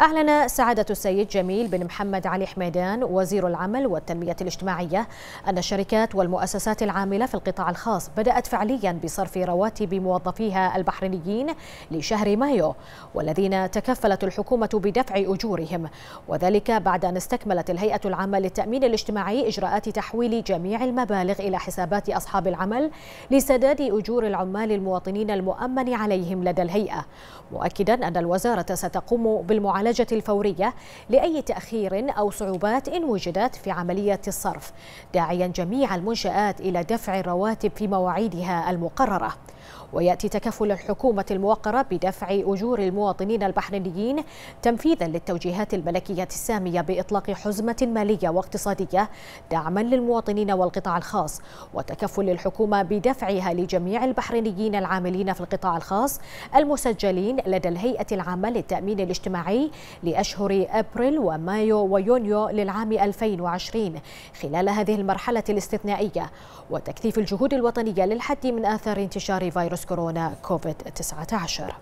أعلن سعادة السيد جميل بن محمد علي حميدان وزير العمل والتنمية الاجتماعية أن الشركات والمؤسسات العاملة في القطاع الخاص بدأت فعليا بصرف رواتب موظفيها البحرينيين لشهر مايو والذين تكفلت الحكومة بدفع أجورهم وذلك بعد أن استكملت الهيئة العامة للتأمين الاجتماعي إجراءات تحويل جميع المبالغ إلى حسابات أصحاب العمل لسداد أجور العمال المواطنين المؤمن عليهم لدى الهيئة مؤكدا أن الوزارة ستقوم بالمعالجة المعالجة الفورية لأي تأخير أو صعوبات إن وجدت في عملية الصرف داعيا جميع المنشآت إلى دفع الرواتب في مواعيدها المقررة ويأتي تكفل الحكومة الموقرة بدفع أجور المواطنين البحرينيين تنفيذا للتوجيهات الملكية السامية بإطلاق حزمة مالية واقتصادية دعما للمواطنين والقطاع الخاص وتكفل الحكومة بدفعها لجميع البحرينيين العاملين في القطاع الخاص المسجلين لدى الهيئة العامة للتأمين الاجتماعي لأشهر أبريل ومايو ويونيو للعام 2020 خلال هذه المرحلة الاستثنائية وتكثيف الجهود الوطنية للحد من آثار انتشار فيروس كورونا كوفيد 19